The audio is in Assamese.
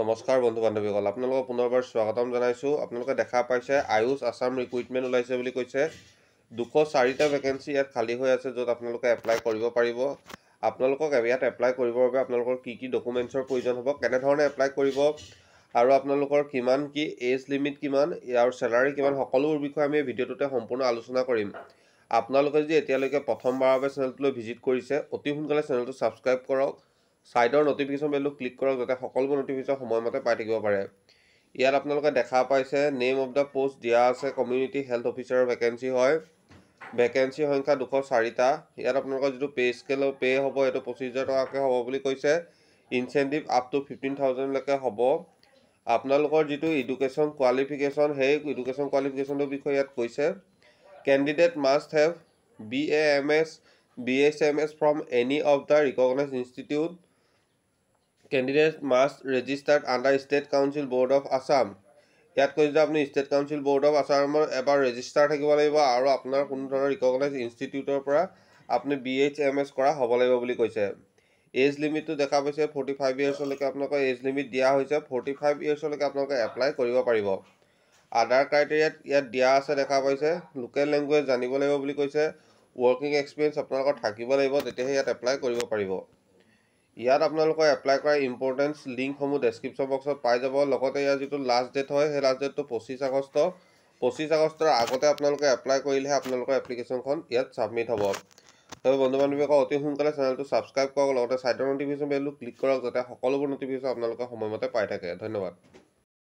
নমস্কাৰ বন্ধু বান্ধৱীসকল আপোনালোকক পুনৰবাৰ স্বাগতম জনাইছোঁ আপোনালোকে দেখা পাইছে আয়ুষ আছাম ৰিক্ৰুইটমেণ্ট ওলাইছে বুলি কৈছে দুশ চাৰিটা ভেকেঞ্চি ইয়াত খালী হৈ আছে য'ত আপোনালোকে এপ্লাই কৰিব পাৰিব আপোনালোকক ইয়াত এপ্লাই কৰিবৰ বাবে আপোনালোকৰ কি কি ডকুমেণ্টছৰ প্ৰয়োজন হ'ব কেনেধৰণে এপ্লাই কৰিব আৰু আপোনালোকৰ কিমান কি এজ লিমিট কিমান আৰু চেলাৰী কিমান সকলোবোৰ বিষয়ে আমি এই ভিডিঅ'টোতে সম্পূৰ্ণ আলোচনা কৰিম আপোনালোকে যদি এতিয়ালৈকে প্ৰথমবাৰৰ বাবে চেনেলটোলৈ ভিজিট কৰিছে অতি সোনকালে চেনেলটো ছাবস্ক্ৰাইব কৰক ছাইডৰ ন'টিফিকেশ্যন বেলটো ক্লিক কৰক যাতে সকলোবোৰ ন'টিফিকেশ্যন সময়মতে পাই থাকিব পাৰে ইয়াত আপোনালোকে দেখা পাইছে নেম অফ দ্য পোষ্ট দিয়া আছে কমিউনিটি হেল্থ অফিচাৰৰ ভেকেঞ্চি হয় ভেকেঞ্চি সংখ্যা দুশ চাৰিটা ইয়াত আপোনালোকৰ যিটো পে' স্কেল পে' হ'ব সেইটো পঁচিছ হাজাৰ টকাকৈ হ'ব বুলি কৈছে ইনচেণ্টিভ আপ টু ফিফটিন থাউজেণ্ডলৈকে হ'ব আপোনালোকৰ যিটো ইডুকেশ্যন কোৱালিফিকেশ্যন সেই ইডুকেশ্যন কোৱালিফিকেশ্যনটোৰ বিষয়ে ইয়াত কৈছে candidate must have be a M S B S M S from any of the recognise institute candidate must registered under state council board of Assam ইয়াত কৈছে যে আপুনি ষ্টেট কাউন্সিল বৰ্ড অফ আছামৰ এবাৰ ৰেজিষ্টাৰ থাকিব লাগিব আৰু আপোনাৰ কোনো ধৰণৰ ৰিকগনাইজ ইনষ্টিটিউটৰ পৰা আপুনি বি এইচ এম এছ কৰা হ'ব লাগিব বুলি কৈছে এজ লিমিটটো দেখা পাইছে ফৰ্টি ফাইভ ইয়েৰ্ছলৈকে আপোনালোকৰ এজ লিমিট দিয়া হৈছে ফৰ্টি ফাইভ ইয়েৰ্ছলৈকে আপোনালোকে এপ্লাই কৰিব পাৰিব আধাৰ ক্ৰাইটেৰিয়াত ইয়াত দিয়া আছে দেখা পাইছে লোকেল লেংগুৱেজ জানিব লাগিব বুলি কৈছে ৱৰ্কিং এক্সপিৰিয়েঞ্চ আপোনালোকৰ থাকিব লাগিব তেতিয়াহে ইয়াত এপ্লাই কৰিব পাৰিব ইয়াত আপোনালোকৰ এপ্লাই কৰা ইম্পৰ্টেঞ্চ লিংকসমূহ ডেছক্ৰিপশ্যন বক্সত পাই যাব লগতে ইয়াৰ যিটো লাষ্ট ডেট হয় সেই লাষ্ট ডেটটো পঁচিছ আগষ্ট পঁচিছ আগষ্টৰ আগতে আপোনালোকে এপ্লাই কৰিলেহে আপোনালোকৰ এপ্লিকেশ্যনখন ইয়াত ছাবমিট হ'ব তবে বন্ধু বান্ধৱীসকল অতি সোনকালে চেনেলটো ছাবস্ক্ৰাইব কৰক লগতে ছাইডৰ নটিফিকেশ্যন বেলটো ক্লিক কৰক যাতে সকলোবোৰ নটিফিকেশ্যন আপোনালোকে সময়মতে পাই থাকে ধন্যবাদ